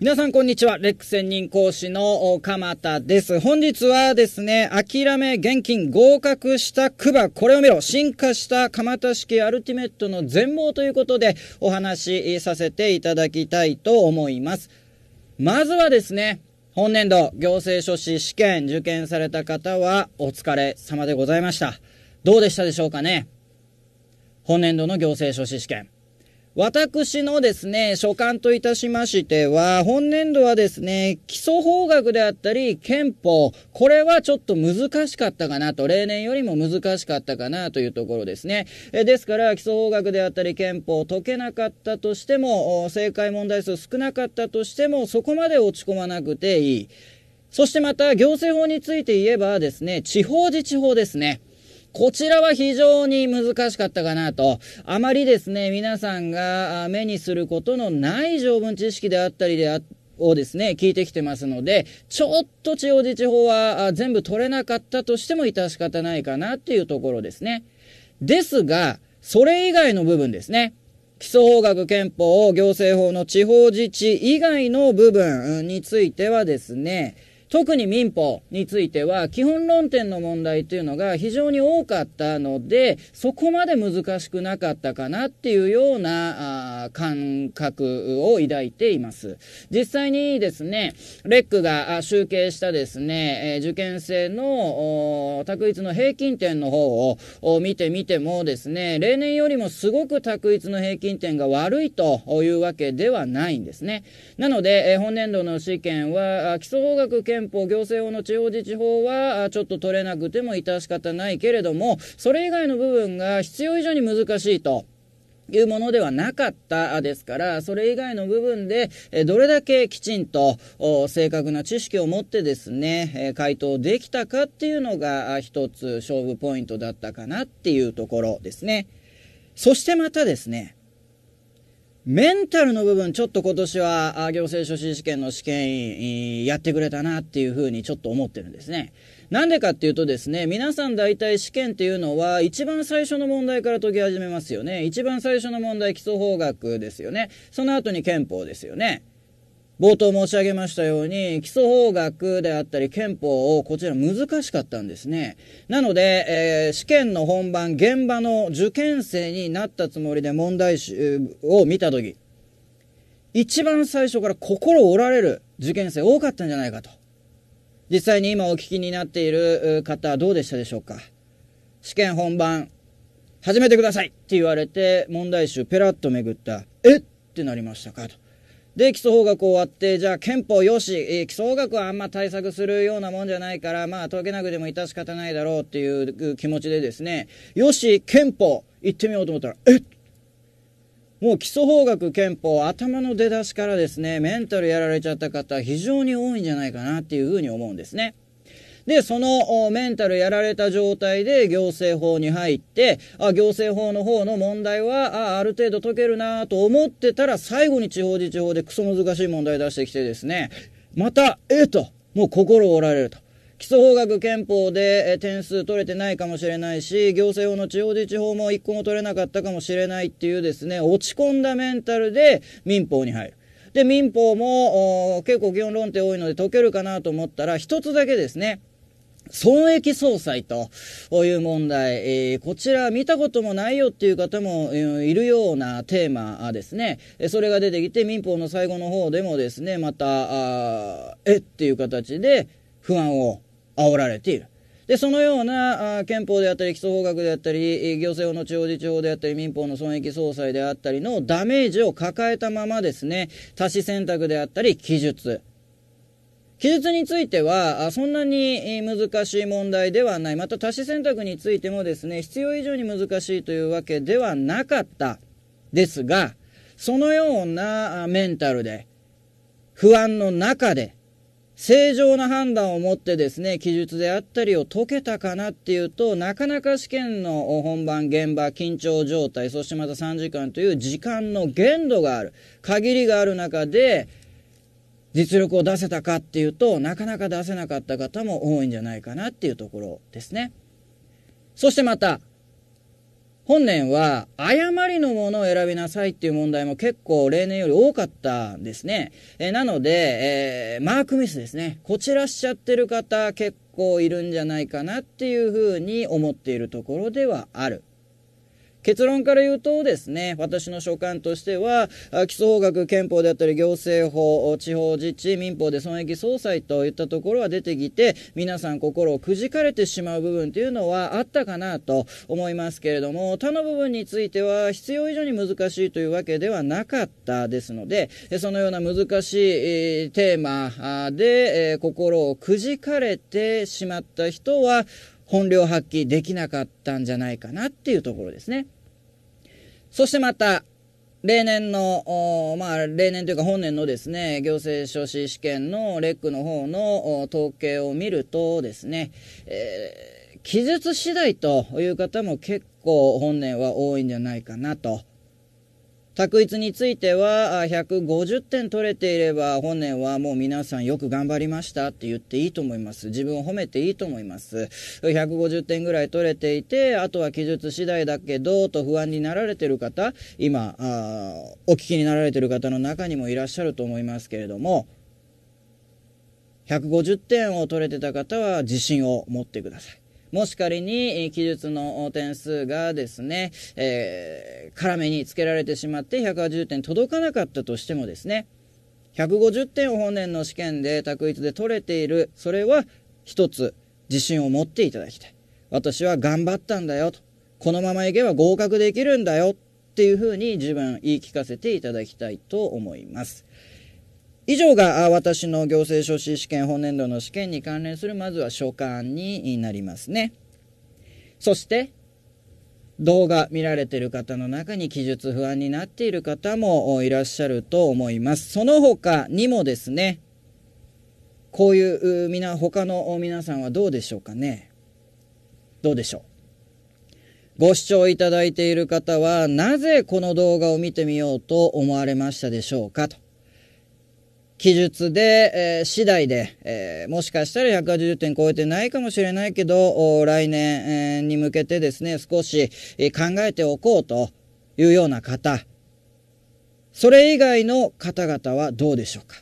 皆さんこんにちは。レック専任講師の鎌田です。本日はですね、諦め現金合格したクバ、これを見ろ進化した鎌田式アルティメットの全貌ということでお話しさせていただきたいと思います。まずはですね、本年度行政書士試験受験された方はお疲れ様でございました。どうでしたでしょうかね本年度の行政書士試験。私のですね、所感といたしましては、本年度はですね、基礎法学であったり、憲法、これはちょっと難しかったかなと、例年よりも難しかったかなというところですね。えですから、基礎法学であったり、憲法解けなかったとしても、正解問題数少なかったとしても、そこまで落ち込まなくていい。そしてまた、行政法について言えばですね、地方自治法ですね。こちらは非常に難しかったかなと。あまりですね、皆さんが目にすることのない条文知識であったりであをですね、聞いてきてますので、ちょっと地方自治法は全部取れなかったとしても致し方ないかなっていうところですね。ですが、それ以外の部分ですね。基礎法学憲法行政法の地方自治以外の部分についてはですね、特に民法については基本論点の問題というのが非常に多かったのでそこまで難しくなかったかなっていうような感覚を抱いています実際にですねレックが集計したですね、え受験生の択一の平均点の方を見てみてもですね例年よりもすごく択一の平均点が悪いというわけではないんですねなので、え本年度の試験は基礎法学憲法行政法の地方自治法はちょっと取れなくても致し方ないけれどもそれ以外の部分が必要以上に難しいと。いうものではなかったですから、それ以外の部分で、どれだけきちんと正確な知識を持ってですね、回答できたかっていうのが一つ勝負ポイントだったかなっていうところですね。そしてまたですね、メンタルの部分、ちょっと今年は、行政書士試験の試験員、やってくれたなっていうふうにちょっと思ってるんですね。なんでかっていうとですね、皆さん大体試験っていうのは、一番最初の問題から解き始めますよね。一番最初の問題、基礎法学ですよね。その後に憲法ですよね。冒頭申し上げましたように、基礎法学であったり憲法をこちら難しかったんですね。なので、えー、試験の本番、現場の受験生になったつもりで問題集を見たとき、一番最初から心折られる受験生多かったんじゃないかと。実際に今お聞きになっている方、どうでしたでしょうか。試験本番、始めてくださいって言われて問題集ペラッとめぐった、えってなりましたかと。で、基礎法学終わって、じゃあ憲法よし、えー、基礎法学はあんま対策するようなもんじゃないから、まあ、解けなくても致し方ないだろうっていう気持ちでですね、よし、憲法、行ってみようと思ったら、えっもう基礎法学憲法、頭の出だしからですね、メンタルやられちゃった方、非常に多いんじゃないかなっていうふうに思うんですね。で、そのメンタルやられた状態で行政法に入って、あ、行政法の方の問題は、あ、ある程度解けるなと思ってたら、最後に地方自治法でクソ難しい問題出してきてですね、また、えっと、もう心折られると。基礎法学憲法で点数取れてないかもしれないし、行政法の地方自治法も一個も取れなかったかもしれないっていうですね、落ち込んだメンタルで民法に入る。で、民法も結構議論論点多いので解けるかなと思ったら、一つだけですね、損益総裁という問題、えー、こちら見たこともないよっていう方も、いるようなテーマですね。それが出てきて民法の最後の方でもですね、また、あえっていう形で不安を煽られている。で、そのような憲法であったり、基礎法学であったり、行政法の地方自治法であったり、民法の損益総裁であったりのダメージを抱えたままですね、多子選択であったり、記述、記述については、そんなに難しい問題ではない。また、足し選択についてもですね、必要以上に難しいというわけではなかったですが、そのようなメンタルで、不安の中で、正常な判断を持ってですね、記述であったりを解けたかなっていうと、なかなか試験の本番、現場、緊張状態、そしてまた3時間という時間の限度がある、限りがある中で、実力を出せたかっていうとなかなか出せなかった方も多いんじゃないかなっていうところですね。そしてまた本年は誤りのものを選びなさいっていう問題も結構例年より多かったんですね。えなので、えー、マークミスですね。こちらしちゃってる方結構いるんじゃないかなっていうふうに思っているところではある。結論から言うとですね、私の所感としては、基礎法学、憲法であったり行政法、地方自治、民法で損益総裁といったところは出てきて、皆さん心をくじかれてしまう部分というのはあったかなと思いますけれども、他の部分については必要以上に難しいというわけではなかったですので、そのような難しいテーマで心をくじかれてしまった人は、本領発揮できなかったんじゃないかなっていうところですね。そしてまた、例年の、まあ、例年というか本年のですね、行政書士試験のレックの方の統計を見るとですね、えー、記述次第という方も結構本年は多いんじゃないかなと択一については、150点取れていれば、本年はもう皆さんよく頑張りましたって言っていいと思います。自分を褒めていいと思います。150点ぐらい取れていて、あとは記述次第だけど、と不安になられてる方、今、あお聞きになられてる方の中にもいらっしゃると思いますけれども、150点を取れてた方は自信を持ってください。もし仮に記述の点数がですね、えー、辛めにつけられてしまって180点届かなかったとしてもですね、150点を本年の試験で択一で取れている、それは一つ自信を持っていただきたい。私は頑張ったんだよと。このままいけば合格できるんだよっていうふうに自分言い聞かせていただきたいと思います。以上が私の行政書士試験本年度の試験に関連するまずは所感になりますね。そして動画見られてる方の中に記述不安になっている方もいらっしゃると思います。その他にもですね、こういう皆他の皆さんはどうでしょうかね。どうでしょう。ご視聴いただいている方はなぜこの動画を見てみようと思われましたでしょうかと。記述で、えー、次第で、えー、もしかしたら180点超えてないかもしれないけど、来年、えー、に向けてですね、少し、え考えておこうというような方、それ以外の方々はどうでしょうか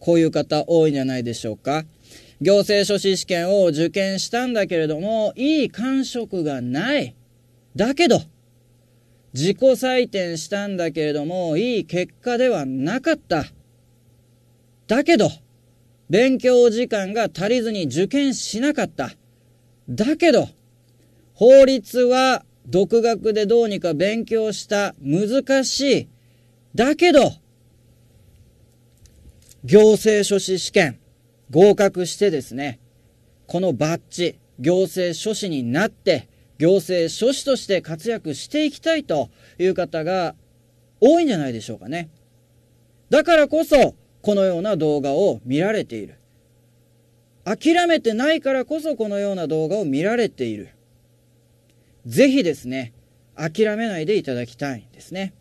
こういう方多いんじゃないでしょうか行政書士試験を受験したんだけれども、いい感触がない。だけど、自己採点したんだけれども、いい結果ではなかった。だけど、勉強時間が足りずに受験しなかった。だけど、法律は独学でどうにか勉強した。難しい。だけど、行政書士試験合格してですね、このバッジ、行政書士になって、行政書士として活躍していきたいという方が多いんじゃないでしょうかね。だからこそ、このような動画を見られている。諦めてないからこそこのような動画を見られている。ぜひですね、諦めないでいただきたいんですね。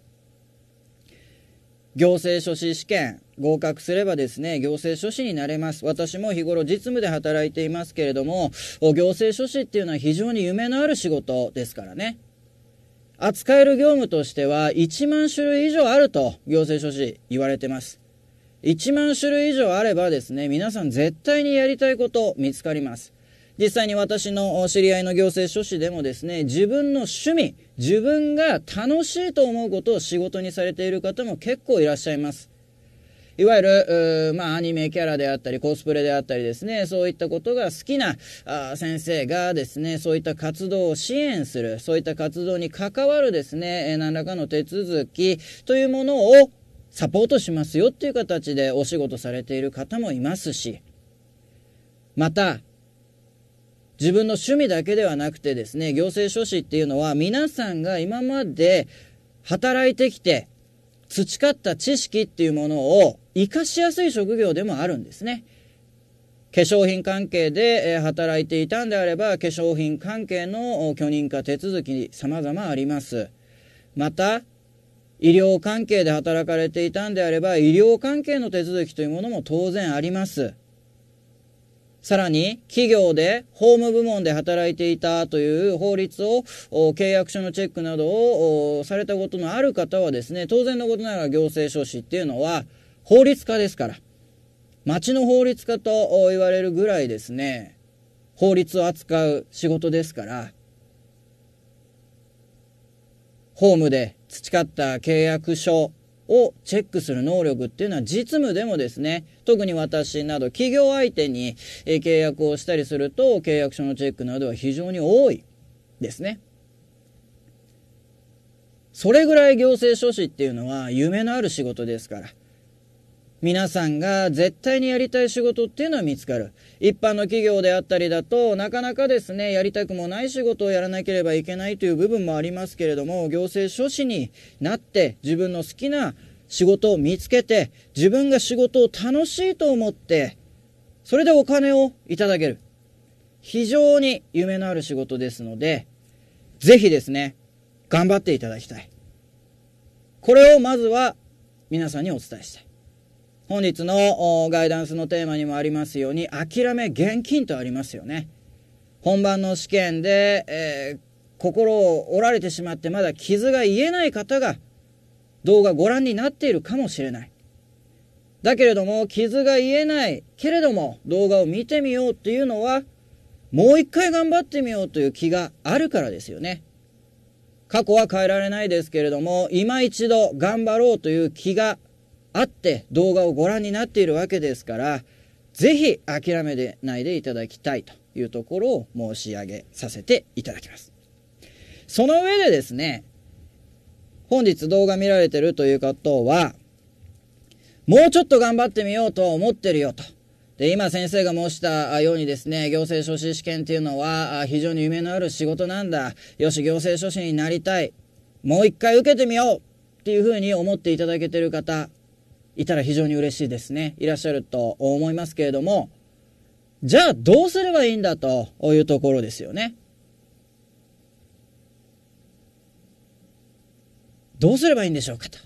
行政書士試験合格すればですね、行政書士になれます。私も日頃実務で働いていますけれども、行政書士っていうのは非常に夢のある仕事ですからね。扱える業務としては1万種類以上あると行政書士言われてます。1万種類以上あればですね、皆さん絶対にやりたいこと見つかります。実際に私の知り合いの行政書士でもですね、自分の趣味、自分が楽しいと思うことを仕事にされている方も結構いらっしゃいます。いわゆる、まあ、アニメキャラであったり、コスプレであったりですね、そういったことが好きなあ先生がですね、そういった活動を支援する、そういった活動に関わるですね、何らかの手続きというものをサポートしますよっていう形でお仕事されている方もいますし、また、自分の趣味だけではなくてですね、行政書士っていうのは皆さんが今まで働いてきて培った知識っていうものを活かしやすい職業でもあるんですね。化粧品関係で働いていたんであれば、化粧品関係の許認可手続き様々あります。また、医療関係で働かれていたんであれば、医療関係の手続きというものも当然あります。さらに、企業で法務部門で働いていたという法律を、契約書のチェックなどをされたことのある方はですね、当然のことながら行政書士っていうのは、法律家ですから。町の法律家と言われるぐらいですね、法律を扱う仕事ですから、ホームで培った契約書をチェックする能力っていうのは実務でもですね、特に私など企業相手に契約をしたりすると契約書のチェックなどは非常に多いですね。それぐらい行政書士っていうのは夢のある仕事ですから。皆さんが絶対にやりたい仕事っていうのは見つかる。一般の企業であったりだと、なかなかですね、やりたくもない仕事をやらなければいけないという部分もありますけれども、行政書士になって自分の好きな仕事を見つけて、自分が仕事を楽しいと思って、それでお金をいただける。非常に夢のある仕事ですので、ぜひですね、頑張っていただきたい。これをまずは皆さんにお伝えしたい。本日のガイダンスのテーマにもありますように、諦め現金とありますよね。本番の試験で、えー、心を折られてしまってまだ傷が癒えない方が動画ご覧になっているかもしれない。だけれども、傷が癒えないけれども動画を見てみようっていうのは、もう一回頑張ってみようという気があるからですよね。過去は変えられないですけれども、今一度頑張ろうという気があって動画をご覧になっているわけですから是非諦めてないでいただきたいというところを申し上げさせていただきますその上でですね本日動画見られてるという方はもうちょっと頑張ってみようとは思ってるよとで、今先生が申したようにですね、行政書士試験っていうのは非常に夢のある仕事なんだ。よし、行政書士になりたい。もう一回受けてみようっていうふうに思っていただけてる方、いたら非常に嬉しいですね。いらっしゃると思いますけれども、じゃあどうすればいいんだというところですよね。どうすればいいんでしょうかと。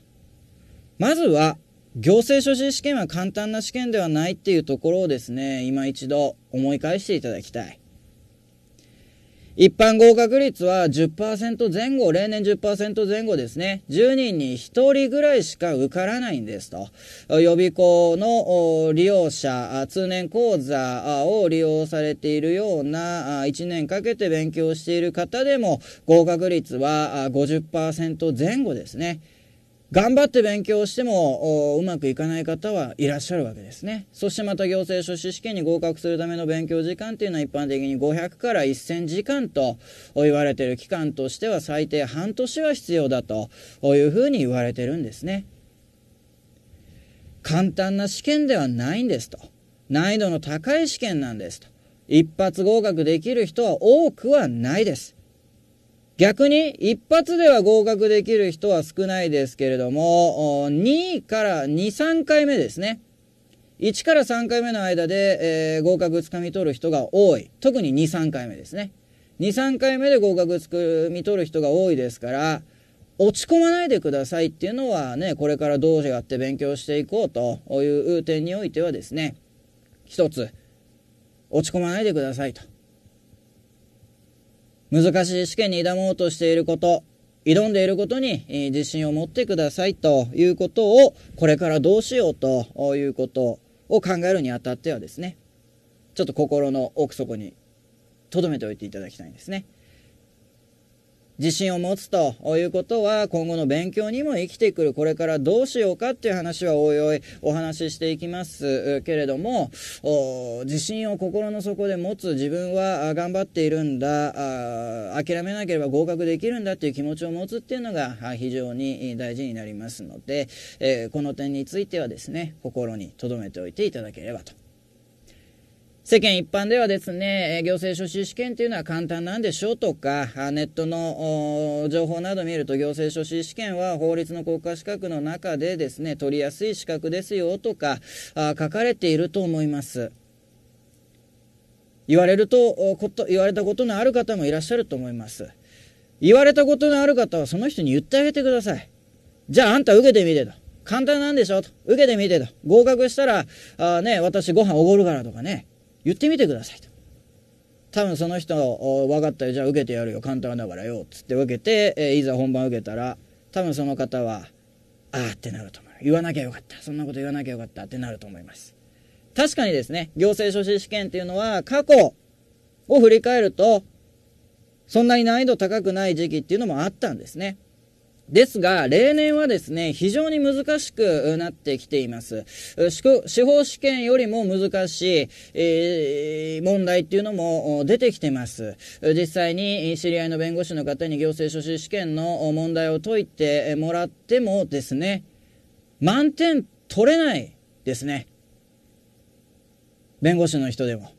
まずは、行政書士試験は簡単な試験ではないっていうところをですね、今一度思い返していただきたい。一般合格率は10%前後、例年10%前後ですね。10人に1人ぐらいしか受からないんですと。予備校の利用者、通年講座を利用されているような、1年かけて勉強している方でも合格率は50%前後ですね。頑張って勉強してもうまくいかない方はいらっしゃるわけですね。そしてまた行政書士試験に合格するための勉強時間っていうのは一般的に500から1000時間と言われている期間としては最低半年は必要だというふうに言われてるんですね。簡単な試験ではないんですと。難易度の高い試験なんですと。一発合格できる人は多くはないです。逆に一発では合格できる人は少ないですけれども、2から2、3回目ですね。1から3回目の間で、えー、合格つかみ取る人が多い。特に2、3回目ですね。2、3回目で合格つかみ取る人が多いですから、落ち込まないでくださいっていうのはね、これからどうやって勉強していこうという点においてはですね、一つ、落ち込まないでくださいと。難しい試験に挑もうとしていること、挑んでいることに自信を持ってくださいということを、これからどうしようということを考えるにあたってはですね、ちょっと心の奥底に留めておいていただきたいんですね。自信を持つということは今後の勉強にも生きてくるこれからどうしようかっていう話はおいおいお話ししていきますけれども自信を心の底で持つ自分は頑張っているんだ諦めなければ合格できるんだっていう気持ちを持つっていうのが非常に大事になりますので、えこの点についてはですね心に留めておいていただければと世間一般ではですね、行政書士試験っていうのは簡単なんでしょうとか、ネットの情報など見ると行政書士試験は法律の国家資格の中でですね、取りやすい資格ですよとか、あ書かれていると思います。言われると、こと、言われたことのある方もいらっしゃると思います。言われたことのある方はその人に言ってあげてください。じゃああんた受けてみてと。簡単なんでしょと。受けてみてと。合格したら、あね、私ご飯おごるからとかね。言ってみてくださいと。多分その人、を分かったよ、じゃあ受けてやるよ、簡単なからよ、つって受けて、えー、いざ本番受けたら、多分その方は、あーってなると思う。言わなきゃよかった。そんなこと言わなきゃよかったってなると思います。確かにですね、行政書士試験っていうのは、過去を振り返ると、そんなに難易度高くない時期っていうのもあったんですね。ですが、例年はですね、非常に難しくなってきています。司法試験よりも難しい、えー、問題っていうのも出てきてます。実際に知り合いの弁護士の方に行政書士試験の問題を解いてもらってもですね、満点取れないですね。弁護士の人でも。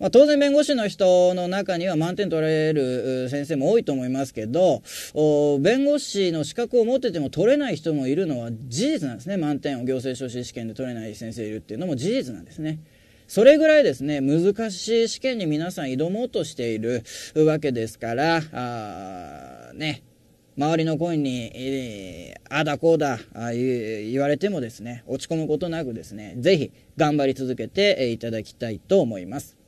まあ、当然弁護士の人の中には満点取れる先生も多いと思いますけど、弁護士の資格を持ってても取れない人もいるのは事実なんですね。満点を行政書士試験で取れない先生いるっていうのも事実なんですね。それぐらいですね、難しい試験に皆さん挑もうとしているわけですから、あね、周りの声に、えー、あだこうだあ言われてもですね、落ち込むことなくですね、ぜひ頑張り続けていただきたいと思います。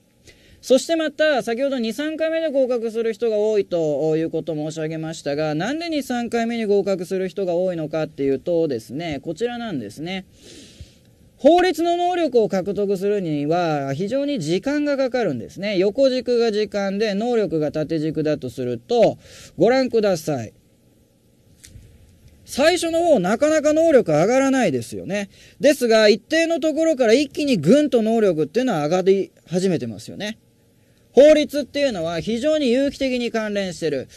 そしてまた、先ほど2、3回目で合格する人が多いということを申し上げましたが、なんで2、3回目に合格する人が多いのかっていうとですね、こちらなんですね。法律の能力を獲得するには非常に時間がかかるんですね。横軸が時間で能力が縦軸だとすると、ご覧ください。最初の方なかなか能力上がらないですよね。ですが一定のところから一気にぐんと能力っていうのは上がり始めてますよね。法律っていうのは非常に有機的に関連してる。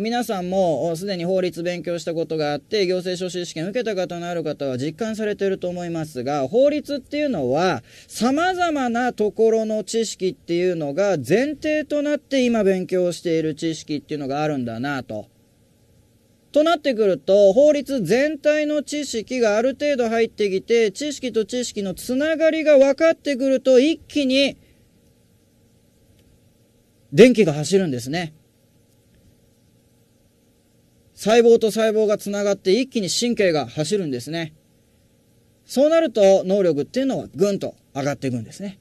皆さんもすでに法律勉強したことがあって、行政書士試験受けた方のある方は実感されてると思いますが、法律っていうのは様々なところの知識っていうのが前提となって今勉強している知識っていうのがあるんだなと。となってくると、法律全体の知識がある程度入ってきて、知識と知識のつながりが分かってくると、一気に電気が走るんですね。細胞と細胞がつながって一気に神経が走るんですね。そうなると能力っていうのはぐんと上がっていくんですね。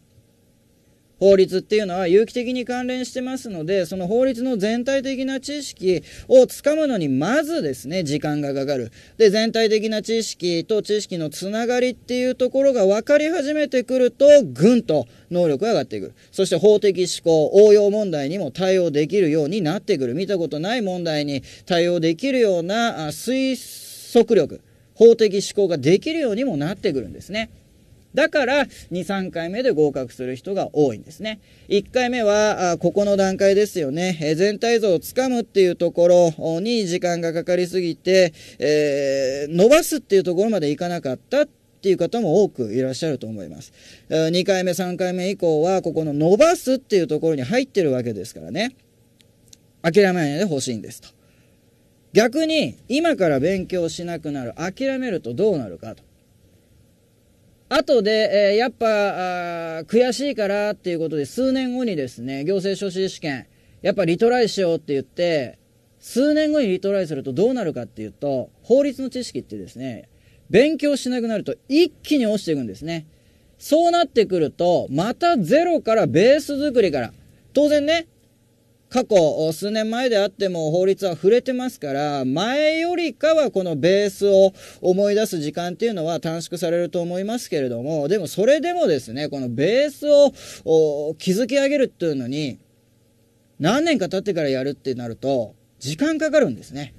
法律っていうのは有機的に関連してますので、その法律の全体的な知識をつかむのにまずですね、時間がかかる。で、全体的な知識と知識のつながりっていうところが分かり始めてくると、ぐんと能力が上がってくる。そして法的思考、応用問題にも対応できるようになってくる。見たことない問題に対応できるような推測力、法的思考ができるようにもなってくるんですね。だから、2、3回目で合格する人が多いんですね。1回目は、あここの段階ですよね。え全体像をつかむっていうところに時間がかかりすぎて、えー、伸ばすっていうところまでいかなかったっていう方も多くいらっしゃると思います。2回目、3回目以降は、ここの伸ばすっていうところに入ってるわけですからね。諦めないでほしいんですと。逆に、今から勉強しなくなる、諦めるとどうなるかと。後で、えー、やっぱ悔しいからっていうことで数年後にですね、行政書士試験、やっぱリトライしようって言って、数年後にリトライするとどうなるかっていうと、法律の知識ってですね、勉強しなくなると一気に落ちていくんですね。そうなってくると、またゼロからベース作りから、当然ね、過去数年前であっても法律は触れてますから前よりかはこのベースを思い出す時間っていうのは短縮されると思いますけれどもでもそれでもですねこのベースを築き上げるっていうのに何年か経ってからやるってなると時間かかるんですね。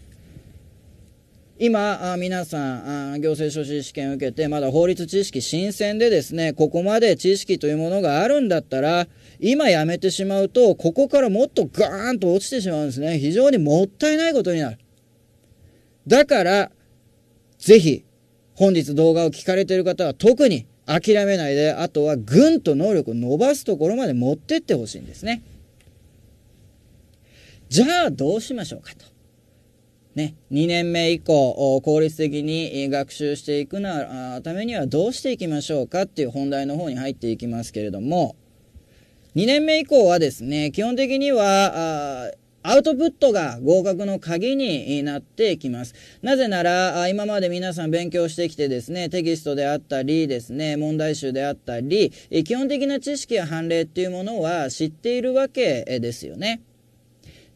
今、皆さん、行政書士試験を受けて、まだ法律知識新鮮でですね、ここまで知識というものがあるんだったら、今やめてしまうと、ここからもっとガーンと落ちてしまうんですね。非常にもったいないことになる。だから、ぜひ、本日動画を聞かれている方は特に諦めないで、あとはぐんと能力を伸ばすところまで持ってってほしいんですね。じゃあどうしましょうかと。ね、2年目以降、効率的に学習していくなためにはどうしていきましょうかっていう本題の方に入っていきますけれども、2年目以降はですね、基本的には、アウトプットが合格の鍵になってきます。なぜなら、今まで皆さん勉強してきてですね、テキストであったりですね、問題集であったり、基本的な知識や判例っていうものは知っているわけですよね。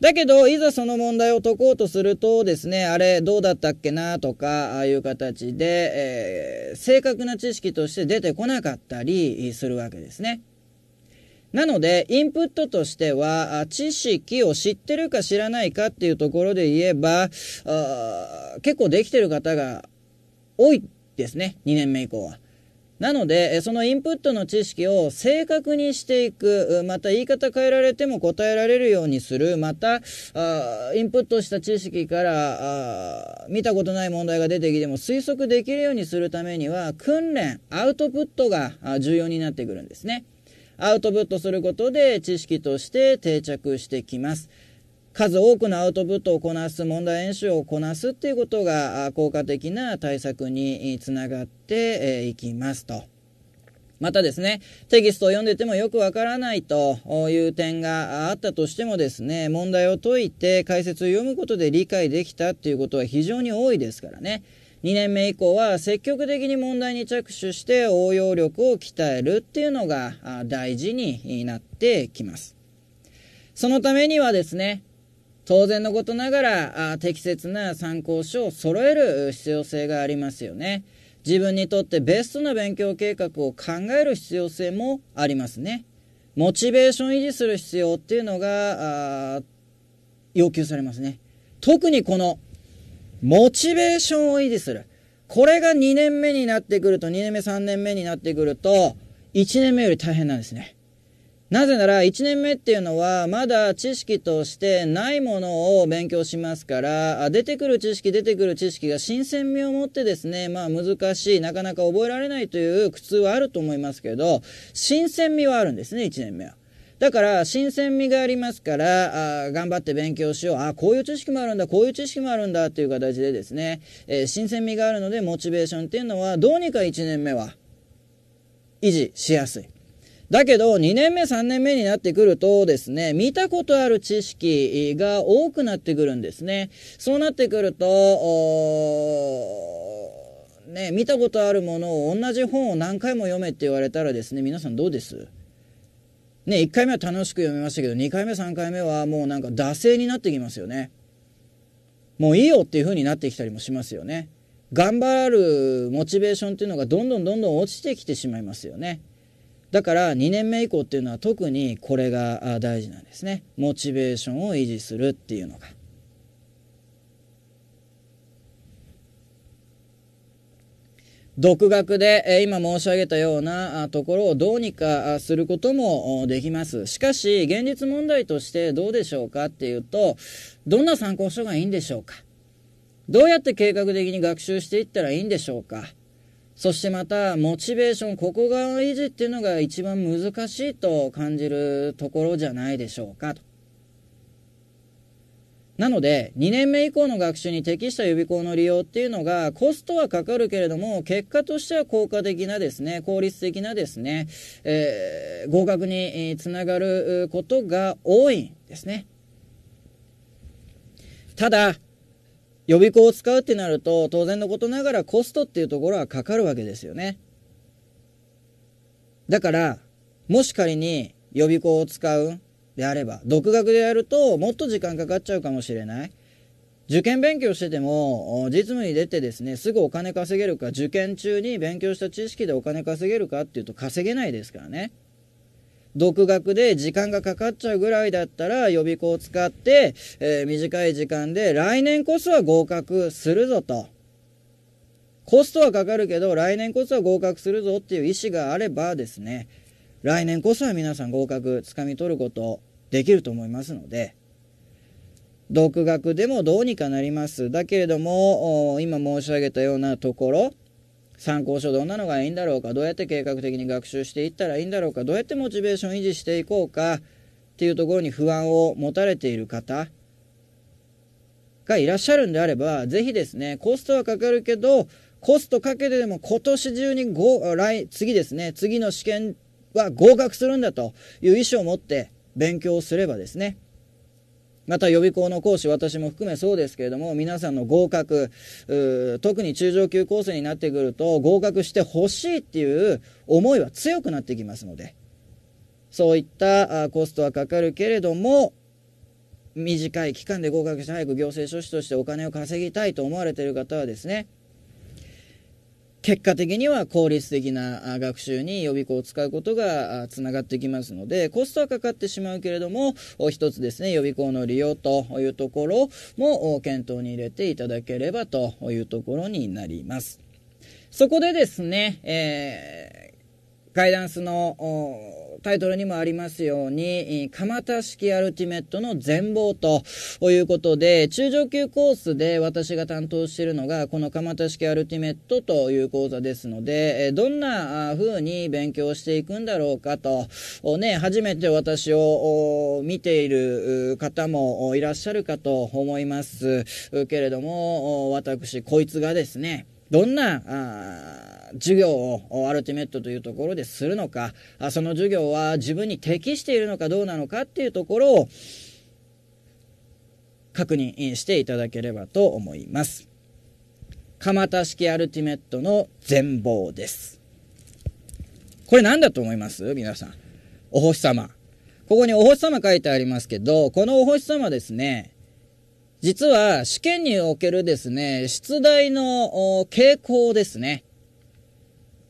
だけど、いざその問題を解こうとするとですね、あれどうだったっけなとか、ああいう形で、えー、正確な知識として出てこなかったりするわけですね。なので、インプットとしては、知識を知ってるか知らないかっていうところで言えば、結構できてる方が多いですね、2年目以降は。なので、そのインプットの知識を正確にしていく、また言い方変えられても答えられるようにする、また、あインプットした知識から、見たことない問題が出てきても推測できるようにするためには、訓練、アウトプットが重要になってくるんですね。アウトプットすることで知識として定着してきます。数多くのアウトプットをこなす問題演習をこなすっていうことが効果的な対策につながっていきますと。またですね、テキストを読んでてもよくわからないという点があったとしてもですね、問題を解いて解説を読むことで理解できたっていうことは非常に多いですからね。2年目以降は積極的に問題に着手して応用力を鍛えるっていうのが大事になってきます。そのためにはですね、当然のことながらあ適切な参考書を揃える必要性がありますよね。自分にとってベストな勉強計画を考える必要性もありますね。モチベーション維持する必要っていうのが要求されますね。特にこのモチベーションを維持する。これが2年目になってくると、2年目3年目になってくると、1年目より大変なんですね。なぜなら1年目っていうのはまだ知識としてないものを勉強しますから出てくる知識出てくる知識が新鮮味を持ってですねまあ難しいなかなか覚えられないという苦痛はあると思いますけど新鮮味はあるんですね1年目は。だから新鮮味がありますからあ頑張って勉強しようあこういう知識もあるんだこういう知識もあるんだっていう形でですね、えー、新鮮味があるのでモチベーションっていうのはどうにか1年目は維持しやすい。だけど、2年目、3年目になってくるとですね、見たことある知識が多くなってくるんですね。そうなってくると、ね、見たことあるものを同じ本を何回も読めって言われたらですね、皆さんどうですね、1回目は楽しく読みましたけど、2回目、3回目はもうなんか惰性になってきますよね。もういいよっていう風になってきたりもしますよね。頑張るモチベーションっていうのがどんどんどんどん落ちてきてしまいますよね。だから2年目以降っていうのは特にこれが大事なんですねモチベーションを維持するっていうのが。独学で今申し上げたようなところをどうにかすることもできます。しかし、現実問題としてどうでしょうかっていうと、どんな参考書がいいんでしょうかどうやって計画的に学習していったらいいんでしょうかそしてまた、モチベーション、ここが維持っていうのが一番難しいと感じるところじゃないでしょうかと。なので、2年目以降の学習に適した予備校の利用っていうのが、コストはかかるけれども、結果としては効果的なですね、効率的なですね、えー、合格につながることが多いんですね。ただ、予備校を使うってなると、当然のことながらコストっていうところはかかるわけですよね。だから、もし仮に予備校を使うであれば、独学でやるともっと時間かかっちゃうかもしれない。受験勉強してても、実務に出てですね、すぐお金稼げるか、受験中に勉強した知識でお金稼げるかっていうと稼げないですからね。独学で時間がかかっちゃうぐらいだったら予備校を使って、えー、短い時間で来年こそは合格するぞと。コストはかかるけど来年こそは合格するぞっていう意思があればですね、来年こそは皆さん合格つかみ取ることできると思いますので、独学でもどうにかなります。だけれども、今申し上げたようなところ、参考書どんなのがいいんだろうかどうやって計画的に学習していったらいいんだろうかどうやってモチベーション維持していこうかっていうところに不安を持たれている方がいらっしゃるんであれば是非ですねコストはかかるけどコストかけてでも今年中に来次ですね次の試験は合格するんだという意思を持って勉強すればですねまた予備校の講師、私も含めそうですけれども、皆さんの合格、特に中上級コースになってくると、合格してほしいっていう思いは強くなってきますので、そういったコストはかかるけれども、短い期間で合格して早く行政書士としてお金を稼ぎたいと思われている方はですね、結果的には効率的な学習に予備校を使うことがつながってきますので、コストはかかってしまうけれども、一つですね、予備校の利用というところも検討に入れていただければというところになります。そこでですね、えー、ガイダンスのタイトルにもありますように、蒲田式アルティメットの全貌ということで、中上級コースで私が担当しているのが、この蒲田式アルティメットという講座ですので、どんな風に勉強していくんだろうかと、ね、初めて私を見ている方もいらっしゃるかと思いますけれども、私、こいつがですね、どんなあ授業をアルティメットというところでするのかあその授業は自分に適しているのかどうなのかっていうところを確認していただければと思います。蒲田式アルティメットの全貌です。これ何だと思います皆さん。お星様。ここにお星様書いてありますけど、このお星様ですね、実は試験におけるですね、出題の傾向ですね。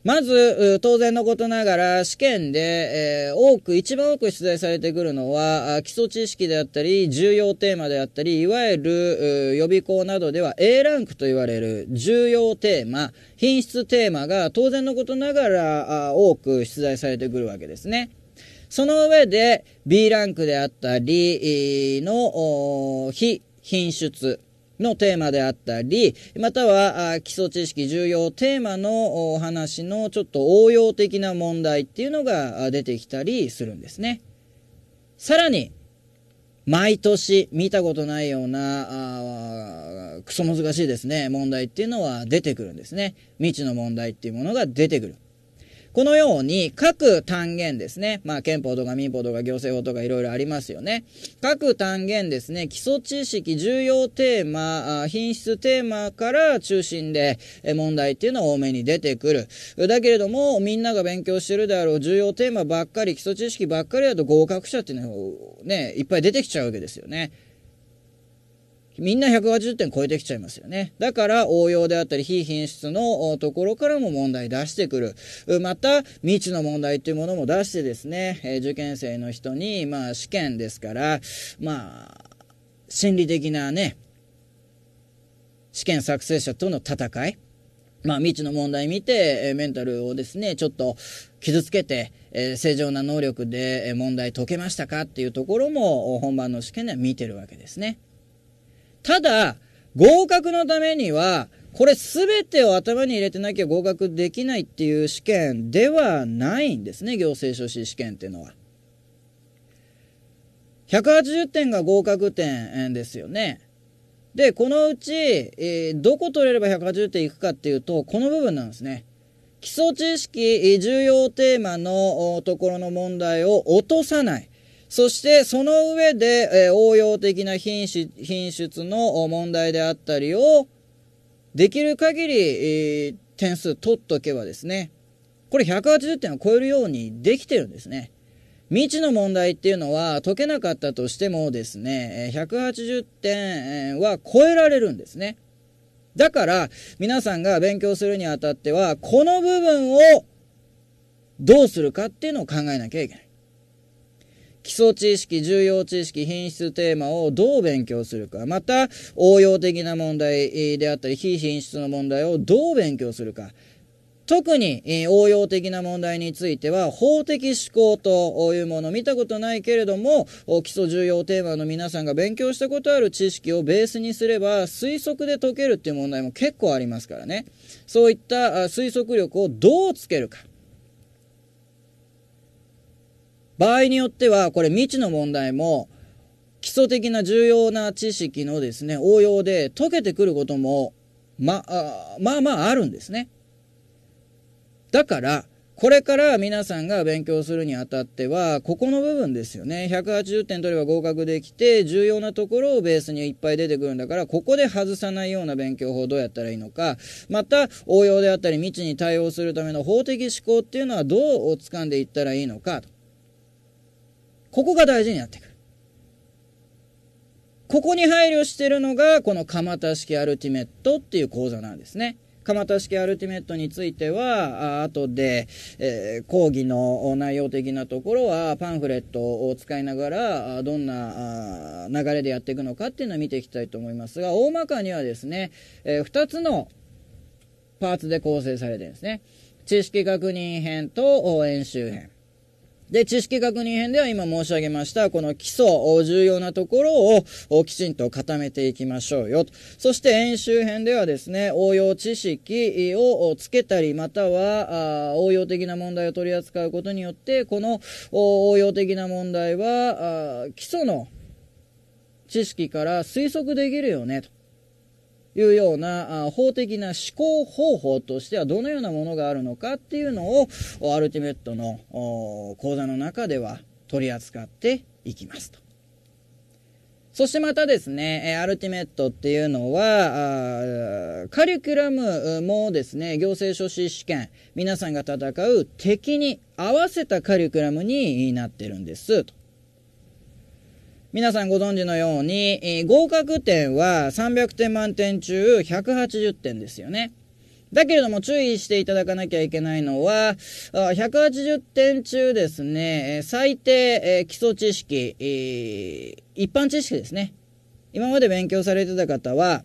まず、当然のことながら、試験で、えー、多く、一番多く出題されてくるのは、基礎知識であったり、重要テーマであったり、いわゆる、予備校などでは A ランクと言われる重要テーマ、品質テーマが、当然のことながら、多く出題されてくるわけですね。その上で、B ランクであったり、の、非品質のテーマであったり、または基礎知識重要テーマのお話のちょっと応用的な問題っていうのが出てきたりするんですね。さらに、毎年見たことないような、あクソ難しいですね、問題っていうのは出てくるんですね。未知の問題っていうものが出てくる。このように各単元ですね、まあ憲法とか民法とか行政法とかいろいろありますよね。各単元ですね、基礎知識、重要テーマ、品質テーマから中心で問題っていうのは多めに出てくる。だけれども、みんなが勉強してるであろう重要テーマばっかり、基礎知識ばっかりだと合格者っていうのはね、いっぱい出てきちゃうわけですよね。みんな180点超えてきちゃいますよね。だから応用であったり非品質のところからも問題出してくる。また、未知の問題というものも出してですね、受験生の人に、まあ試験ですから、まあ、心理的なね、試験作成者との戦い。まあ、未知の問題見て、えメンタルをですね、ちょっと傷つけて、え正常な能力で問題解けましたかっていうところも、本番の試験では見てるわけですね。ただ、合格のためには、これ全てを頭に入れてなきゃ合格できないっていう試験ではないんですね、行政書士試験っていうのは。180点が合格点ですよね。で、このうち、えー、どこ取れれば180点いくかっていうと、この部分なんですね。基礎知識重要テーマのところの問題を落とさない。そして、その上で、えー、応用的な品種、品質の問題であったりを、できる限り、えー、点数取っとけばですね、これ180点を超えるようにできてるんですね。未知の問題っていうのは解けなかったとしてもですね、180点は超えられるんですね。だから、皆さんが勉強するにあたっては、この部分をどうするかっていうのを考えなきゃいけない。基礎知識、重要知識、品質テーマをどう勉強するか、また応用的な問題であったり、非品質の問題をどう勉強するか、特に、え応用的な問題については法的思考というもの見たことないけれども基礎重要テーマの皆さんが勉強したことある知識をベースにすれば推測で解けるっていう問題も結構ありますからねそういった推測力をどうつけるか場合によっては、これ未知の問題も、基礎的な重要な知識のですね、応用で解けてくることも、ま、あまあまああるんですね。だから、これから皆さんが勉強するにあたっては、ここの部分ですよね。180点取れば合格できて、重要なところをベースにいっぱい出てくるんだから、ここで外さないような勉強法をどうやったらいいのか、また応用であったり未知に対応するための法的思考っていうのはどうつかんでいったらいいのかと。ここが大事になってくる。ここに配慮してるのが、この鎌田式アルティメットっていう講座なんですね。鎌田式アルティメットについては、あ後で、えー、講義の内容的なところは、パンフレットを使いながら、どんな流れでやっていくのかっていうのを見ていきたいと思いますが、大まかにはですね、えー、2つのパーツで構成されてるんですね。知識確認編と演習編。で、知識確認編では今申し上げました、この基礎、重要なところをきちんと固めていきましょうよ。そして演習編ではですね、応用知識をつけたり、または応用的な問題を取り扱うことによって、この応用的な問題は、基礎の知識から推測できるよね、と。いうような法的な思考方法としてはどのようなものがあるのかっていうのをアルティメットの講座の中では取り扱っていきますと。そしてまたですね、アルティメットっていうのは、カリキュラムもですね、行政書士試験、皆さんが戦う敵に合わせたカリキュラムになってるんですと。皆さんご存知のように、えー、合格点は300点満点中180点ですよね。だけれども注意していただかなきゃいけないのは、180点中ですね、最低基礎知識、一般知識ですね。今まで勉強されてた方は、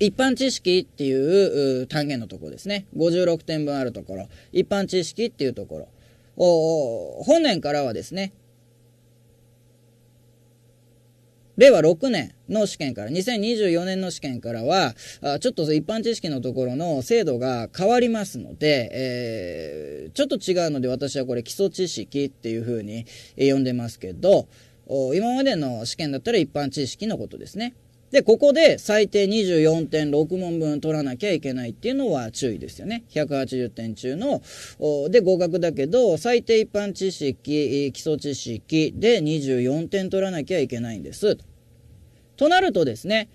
一般知識っていう単元のところですね。56点分あるところ。一般知識っていうところ。本年からはですね、令和6年の試験から、2024年の試験からは、ちょっと一般知識のところの制度が変わりますので、えー、ちょっと違うので私はこれ基礎知識っていう風に呼んでますけど、今までの試験だったら一般知識のことですね。で、ここで最低24.6問分取らなきゃいけないっていうのは注意ですよね。180点中の、で、合格だけど、最低一般知識、基礎知識で24点取らなきゃいけないんです。となるとですね、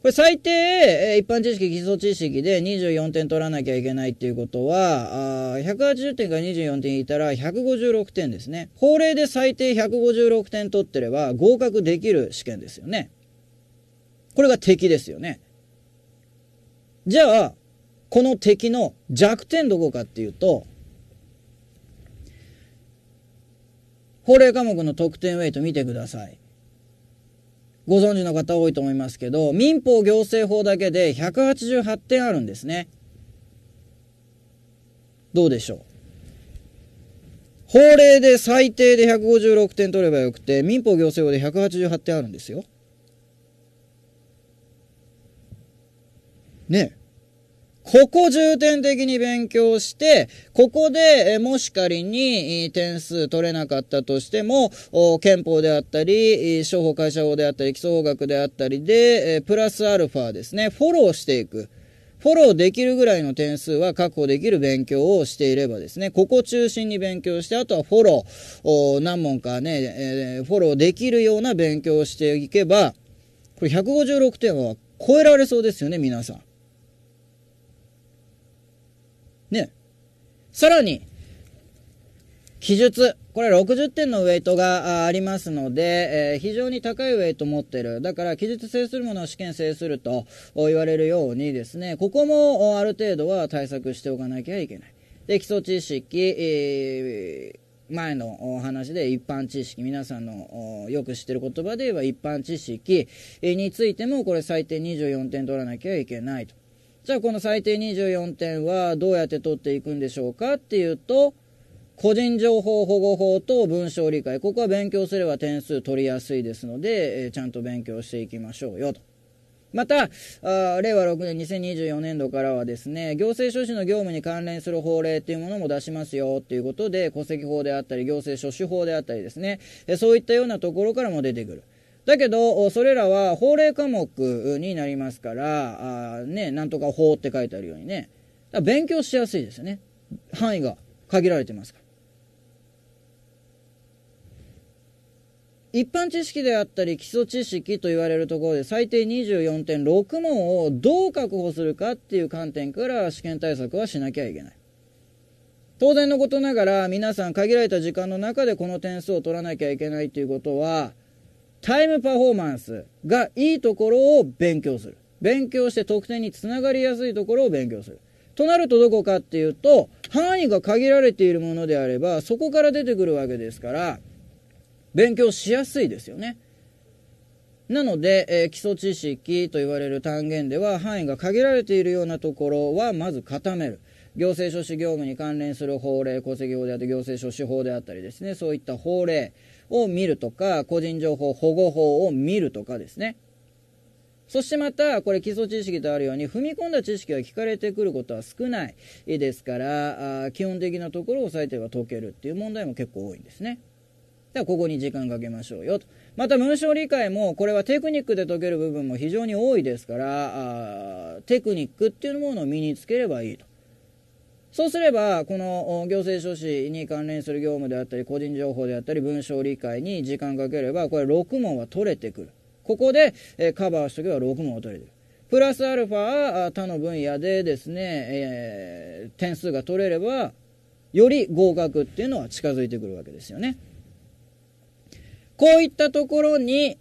これ最低一般知識基礎知識で24点取らなきゃいけないっていうことはあ180点から24点いたら156点ですね法令で最低156点取ってれば合格できる試験ですよねこれが敵ですよね。じゃあ、この敵の弱点どこかっていうと、法令科目の得点ウェイト見てください。ご存知の方多いと思いますけど、民法行政法だけで188点あるんですね。どうでしょう法令で最低で156点取ればよくて、民法行政法で188点あるんですよ。ね。ここ重点的に勉強して、ここで、もし仮に点数取れなかったとしても、憲法であったり、商法会社法であったり、基礎法学であったりで、プラスアルファですね、フォローしていく。フォローできるぐらいの点数は確保できる勉強をしていればですね、ここ中心に勉強して、あとはフォロー、何問かね、えー、フォローできるような勉強をしていけば、これ156点は超えられそうですよね、皆さん。さらに、記述。これ60点のウェイトがありますので、えー、非常に高いウェイト持ってる。だから、記述制するものを試験制すると言われるようにですね、ここもある程度は対策しておかなきゃいけない。で、基礎知識、えー前のお話で一般知識、皆さんのよく知ってる言葉で言えば一般知識についてもこれ最低24点取らなきゃいけないと。じゃあこの最低24点はどうやって取っていくんでしょうかっていうと、個人情報保護法と文章理解。ここは勉強すれば点数取りやすいですので、えー、ちゃんと勉強していきましょうよと。また、令和6年2024年度からはですね、行政書士の業務に関連する法令っていうものも出しますよっていうことで、戸籍法であったり、行政書士法であったりですね、えそういったようなところからも出てくる。だけど、それらは法令科目になりますから、あね、なんとか法って書いてあるようにね、だ勉強しやすいですよね。範囲が限られてますから。一般知識であったり基礎知識と言われるところで最低24.6問をどう確保するかっていう観点から試験対策はしなきゃいけない。当然のことながら皆さん限られた時間の中でこの点数を取らなきゃいけないということはタイムパフォーマンスがいいところを勉強する。勉強して得点につながりやすいところを勉強する。となるとどこかっていうと、範囲が限られているものであれば、そこから出てくるわけですから、勉強しやすいですよね。なので、えー、基礎知識と言われる単元では範囲が限られているようなところはまず固める。行政書士業務に関連する法令、戸籍法であって行政書士法であったりですね、そういった法令、を見るとか、個人情報保護法を見るとかですね。そしてまた、これ基礎知識とあるように、踏み込んだ知識が聞かれてくることは少ないですから、基本的なところを押さえてれば解けるっていう問題も結構多いんですね。では、ここに時間かけましょうよと。また、文章理解も、これはテクニックで解ける部分も非常に多いですから、テクニックっていうものを身につければいいと。そうすれば、この行政書士に関連する業務であったり、個人情報であったり、文章理解に時間かければ、これ6問は取れてくる。ここで、えカバーしとけば6問は取れてる。プラスアルファ、他の分野でですね、えー、点数が取れれば、より合格っていうのは近づいてくるわけですよね。こういったところに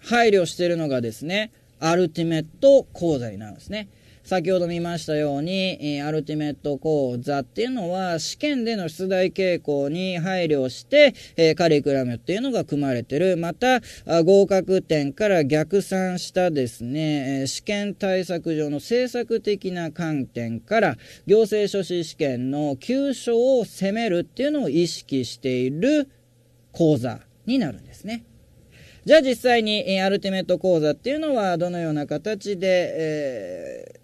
配慮してるのがですね、アルティメット講座になるんですね。先ほど見ましたように、アルティメット講座っていうのは、試験での出題傾向に配慮して、えカリクラムっていうのが組まれてる。また、合格点から逆算したですね、試験対策上の政策的な観点から、行政書士試験の急所を攻めるっていうのを意識している講座になるんですね。じゃあ実際にアルティメット講座っていうのはどのような形で、えー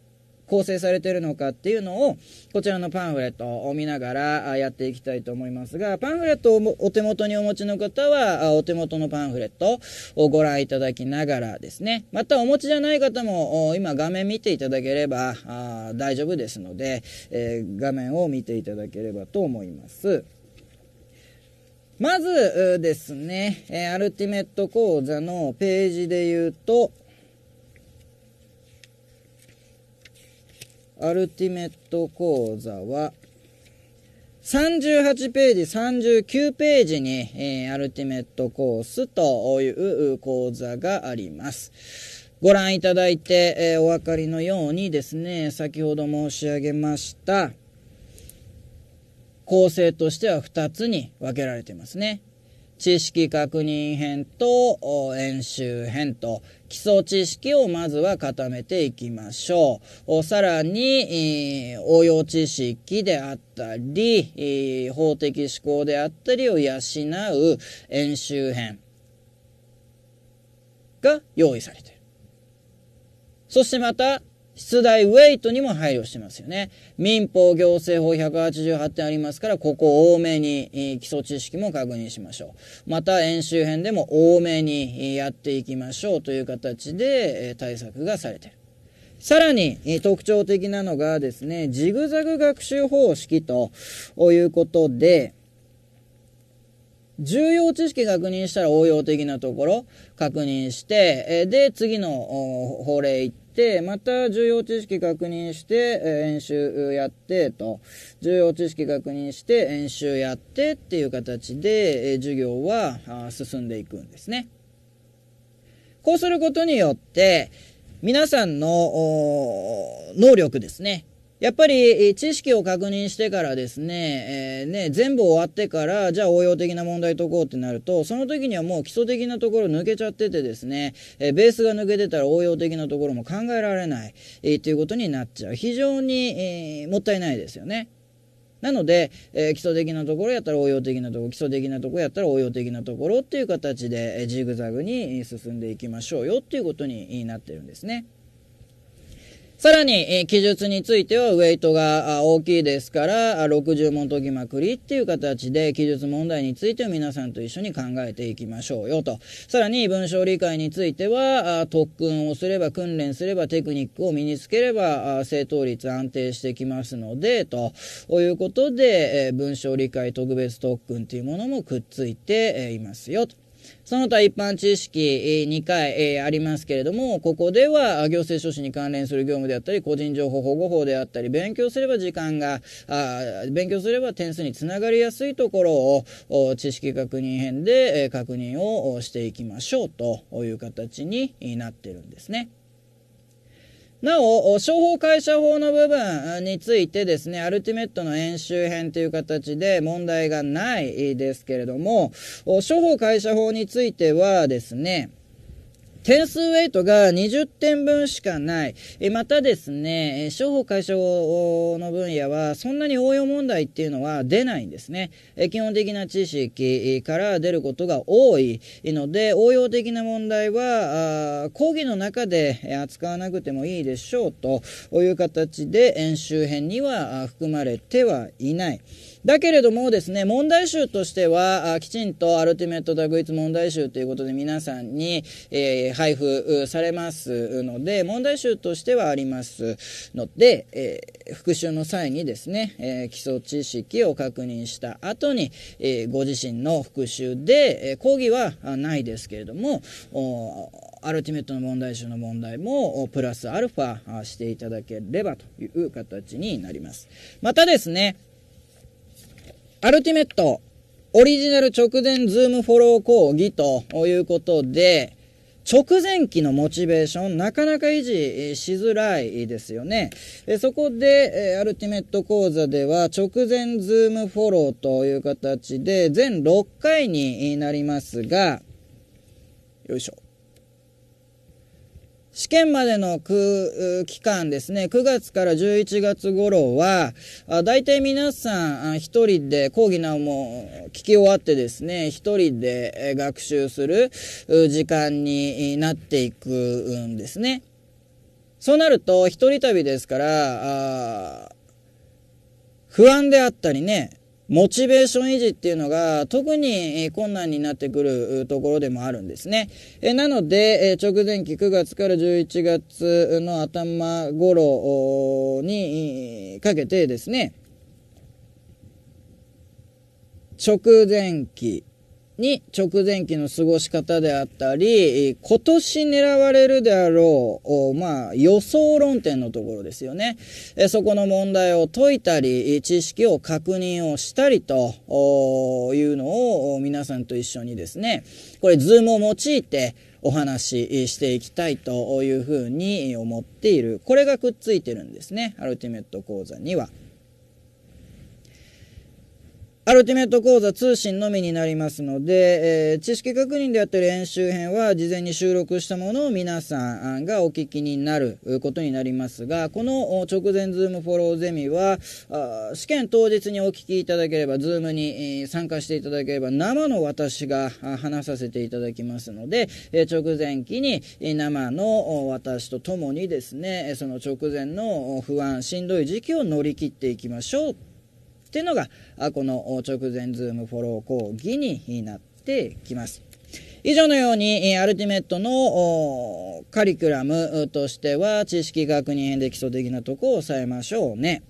構成されてるのかっていうのを、こちらのパンフレットを見ながらやっていきたいと思いますが、パンフレットをお手元にお持ちの方は、お手元のパンフレットをご覧いただきながらですね、またお持ちじゃない方も、今画面見ていただければ大丈夫ですので、え画面を見ていただければと思います。まずですね、アルティメット講座のページで言うと、アルティメット講座は、38ページ、39ページに、えー、アルティメットコースという講座があります。ご覧いただいて、えー、お分かりのようにですね、先ほど申し上げました、構成としては2つに分けられてますね。知識確認編と演習編と基礎知識をまずは固めていきましょう。さらに、応用知識であったり、法的思考であったりを養う演習編が用意されている。そしてまた、出題ウェイトにも配慮してますよね。民法行政法188点ありますから、ここを多めに基礎知識も確認しましょう。また、演習編でも多めにやっていきましょうという形で対策がされている。さらに特徴的なのがですね、ジグザグ学習方式ということで、重要知識確認したら応用的なところ確認して、で、次の法令行って、て、また重要知識確認して、え演習やってと、重要知識確認して演習やってっていう形で、え授業は進んでいくんですね。こうすることによって、皆さんの能力ですね。やっぱり知識を確認してからですね,、えーね、全部終わってからじゃあ応用的な問題解こうってなるとその時にはもう基礎的なところ抜けちゃっててですね、えー、ベースが抜けてたら応用的なところも考えられない、えー、ていうことになっちゃう非常に、えー、もったいないですよね。なので、えー、基礎的なところやったら応用的なところ基礎的なところやったら応用的なところっていう形で、えジグザグに進んでいきましょうよっていうことになってるんですね。さらに、記述についてはウェイトが大きいですから、60問解きまくりっていう形で、記述問題については皆さんと一緒に考えていきましょうよと。さらに、文章理解については、特訓をすれば、訓練すれば、テクニックを身につければ、正答率安定してきますので、ということで、文章理解特別特訓というものもくっついていますよと。その他一般知識2回ありますけれども、ここでは行政書士に関連する業務であったり、個人情報保護法であったり、勉強すれば時間が、あ勉強すれば点数につながりやすいところを知識確認編で確認をしていきましょうという形になってるんですね。なお、商法会社法の部分についてですね、アルティメットの演習編という形で問題がないですけれども、商法会社法についてはですね、点数ウェイトが20点分しかない。えまたですね、商法解消の分野は、そんなに応用問題っていうのは出ないんですね。え基本的な知識から出ることが多いので、応用的な問題は、講義の中で扱わなくてもいいでしょうという形で、演習編には含まれてはいない。だけれどもですね、問題集としては、きちんとアルティメットダグイツ問題集ということで皆さんに、えー、配布されますので、問題集としてはありますので、えー、復習の際にですね、えー、基礎知識を確認した後に、えご自身の復習で、え講義はないですけれども、アルティメットの問題集の問題もプラスアルファしていただければという形になります。またですね、アルティメット、オリジナル直前ズームフォロー講義ということで、直前期のモチベーション、なかなか維持しづらいですよね。そこで、アルティメット講座では、直前ズームフォローという形で、全6回になりますが、よいしょ。試験までの期間ですね、9月から11月頃は、大体皆さん一人で講義なども聞き終わってですね、一人で学習する時間になっていくんですね。そうなると、一人旅ですから、不安であったりね、モチベーション維持っていうのが特に困難になってくるところでもあるんですね。えなので、え直前期9月から11月の頭頃にかけてですね、直前期に直前期の過ごし方であったり、今年狙われるであろう、まあ予想論点のところですよね。そこの問題を解いたり、知識を確認をしたりというのを皆さんと一緒にですね、これズームを用いてお話ししていきたいというふうに思っている。これがくっついてるんですね。アルティメット講座には。アルティメット講座通信のみになりますので、えー、知識確認であったり演習編は事前に収録したものを皆さんがお聞きになることになりますが、この直前ズームフォローゼミは、あ試験当日にお聞きいただければ、ズームに参加していただければ、生の私が話させていただきますので、え直前期に生の私と共にですね、その直前の不安、しんどい時期を乗り切っていきましょう。っていうのがこの直前ズームフォロー講義になってきます。以上のように、アルティメットのカリキュラムとしては、知識確認編で基礎的なとこを押さえましょうね。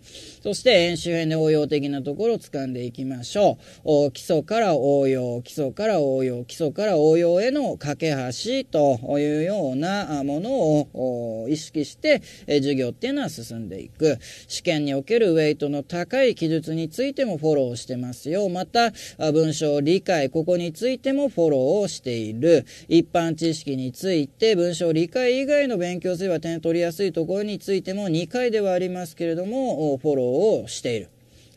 そして演習編で応用的なところを掴んでいきましょう。基礎から応用、基礎から応用、基礎から応用への架け橋というようなものを意識して授業っていうのは進んでいく。試験におけるウェイトの高い記述についてもフォローしてますよ。また、文章理解、ここについてもフォローをしている。一般知識について文章理解以外の勉強すれば点取りやすいところについても2回ではありますけれども、フォローをしている。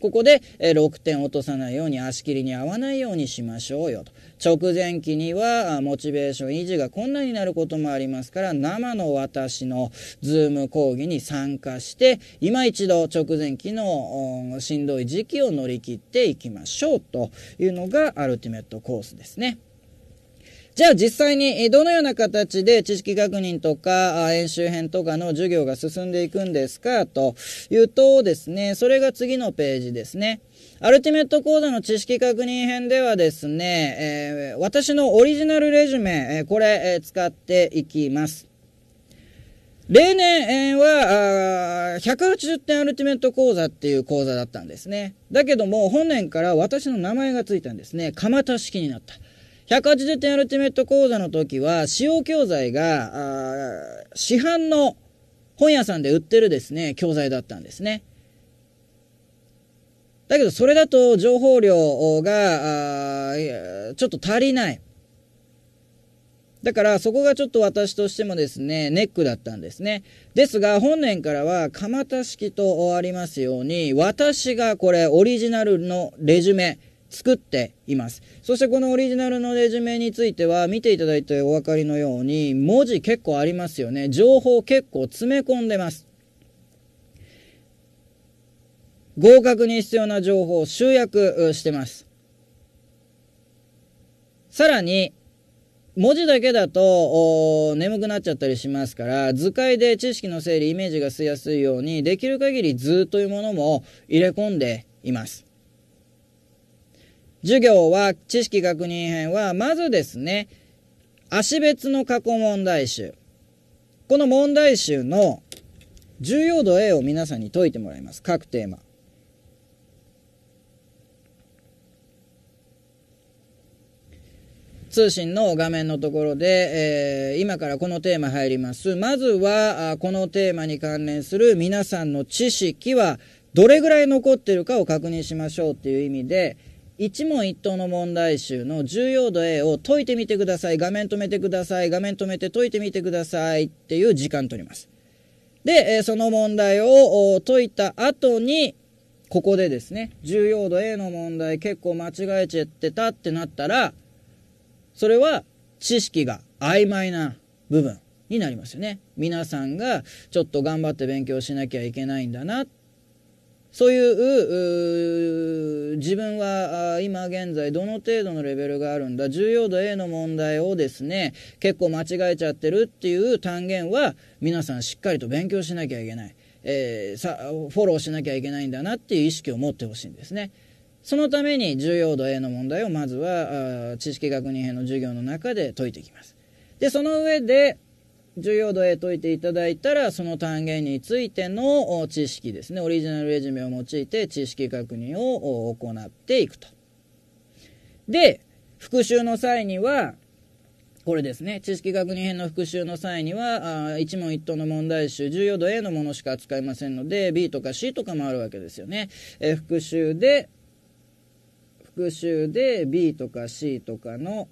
ここで6点落とさないように足切りに合わないようにしましょうよと。直前期にはモチベーション維持が困難になることもありますから生の私のズーム講義に参加して今一度直前期のしんどい時期を乗り切っていきましょうというのがアルティメットコースですね。じゃあ実際にどのような形で知識確認とか演習編とかの授業が進んでいくんですかというとですね、それが次のページですね。アルティメット講座の知識確認編ではですね、えー、私のオリジナルレジュメ、えこれ、え使っていきます。例年は180点アルティメット講座っていう講座だったんですね。だけども本年から私の名前がついたんですね。蒲田式になった。180点アルティメット講座の時は、使用教材が、市販の本屋さんで売ってるですね、教材だったんですね。だけど、それだと情報量が、ちょっと足りない。だから、そこがちょっと私としてもですね、ネックだったんですね。ですが、本年からは、蒲田式とありますように、私がこれ、オリジナルのレジュメ、作っています。そしてこのオリジナルのレジュメについては見ていただいてお分かりのように文字結構ありますよね。情報結構詰め込んでます。合格に必要な情報を集約してます。さらに、文字だけだと眠くなっちゃったりしますから図解で知識の整理イメージがしやすいようにできる限り図というものも入れ込んでいます。授業は、知識確認編は、まずですね、足別の過去問題集。この問題集の重要度 A を皆さんに解いてもらいます。各テーマ。通信の画面のところで、えー、今からこのテーマ入ります。まずは、このテーマに関連する皆さんの知識はどれぐらい残ってるかを確認しましょうっていう意味で、一問一答の問題集の重要度 A を解いてみてください。画面止めてください。画面止めて解いてみてくださいっていう時間取ります。で、その問題を解いた後に、ここでですね、重要度 A の問題結構間違えちゃってたってなったら、それは知識が曖昧な部分になりますよね。皆さんがちょっと頑張って勉強しなきゃいけないんだなってそういう自分は今現在どの程度のレベルがあるんだ重要度 A の問題をですね結構間違えちゃってるっていう単元は皆さんしっかりと勉強しなきゃいけない、えー、さフォローしなきゃいけないんだなっていう意識を持ってほしいんですね。そのために重要度 A の問題をまずは知識学認編の授業の中で解いていきます。でその上で重要度へ解いていただいたら、その単元についての知識ですね、オリジナルレジュメを用いて知識確認を行っていくと。で、復習の際には、これですね知識確認編の復習の際にはあ一問一答の問題集重要度 A のものしか扱いませんので B とか C とかもあるわけですよね。え復習で復習で B とか C とかの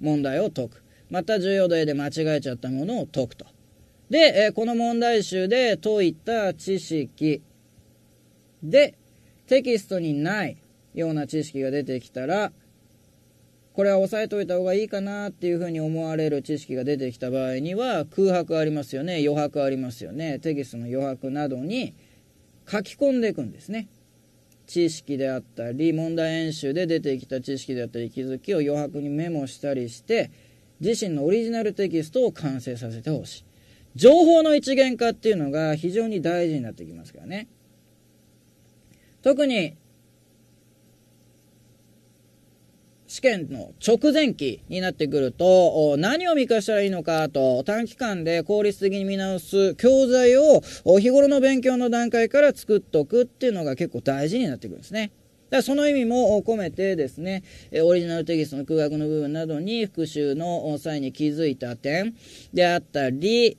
問題を解く。また重要度 A で間違えちゃったものを解くと。で、えこの問題集で解いた知識で、テキストにないような知識が出てきたら、これは押さえといた方がいいかなっていうふうに思われる知識が出てきた場合には空白ありますよね余白ありますよねテキストの余白などに書き込んでいくんですね知識であったり問題演習で出てきた知識であったり気づきを余白にメモしたりして自身のオリジナルテキストを完成させてほしい。情報の一元化っていうのが非常に大事になってきますからね。特に、試験の直前期になってくると、何を見かしたらいいのかと、短期間で効率的に見直す教材を日頃の勉強の段階から作っとくっていうのが結構大事になってくるんですね。だその意味も込めてですね、オリジナルテキストの空白の部分などに復習の際に気づいた点であったり、